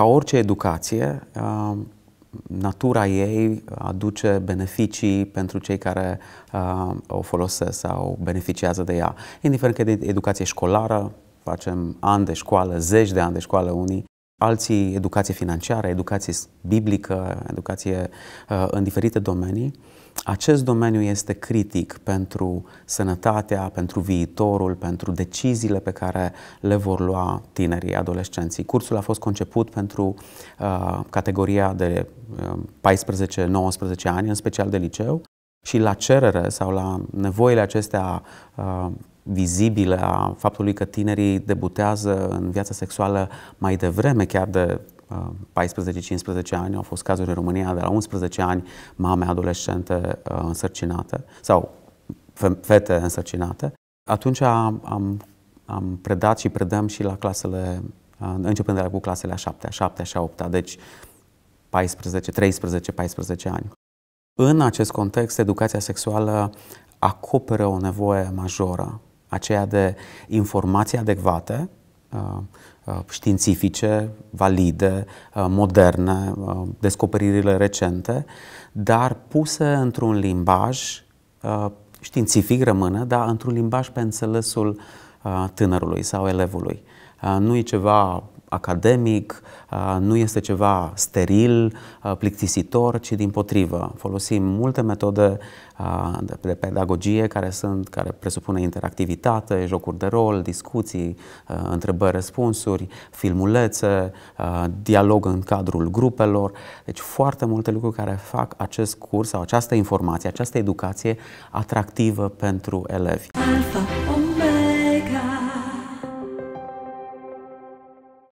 ca orice educație, uh, natura ei aduce beneficii pentru cei care uh, o folosesc sau beneficiază de ea. Indiferent că e de educație școlară, facem ani de școală, zeci de ani de școală unii, alții educație financiară, educație biblică, educație uh, în diferite domenii. Acest domeniu este critic pentru sănătatea, pentru viitorul, pentru deciziile pe care le vor lua tinerii, adolescenții. Cursul a fost conceput pentru uh, categoria de uh, 14-19 ani, în special de liceu, și la cerere sau la nevoile acestea uh, vizibile a faptului că tinerii debutează în viața sexuală mai devreme, chiar de 14-15 uh, ani, au fost cazuri în România de la 11 ani, mame adolescente uh, însărcinate sau fete însărcinate. Atunci am, am predat și predăm și la clasele, uh, începând de la cu clasele a 7, a 7, a 8, deci 14, 13, 14 ani. În acest context, educația sexuală acoperă o nevoie majoră aceea de informații adecvate, uh, uh, științifice, valide, uh, moderne, descoperirile recente, dar puse într-un limbaj științific rămână, dar într-un limbaj pe înțelesul tânărului sau elevului. Nu e ceva academic, nu este ceva steril, plictisitor, ci din potrivă. Folosim multe metode de pedagogie care, sunt, care presupune interactivitate, jocuri de rol, discuții, întrebări-răspunsuri, filmulețe, dialog în cadrul grupelor. Deci foarte multe lucruri care fac acest curs sau această informație, această educație atractivă pentru elevi. Alpha.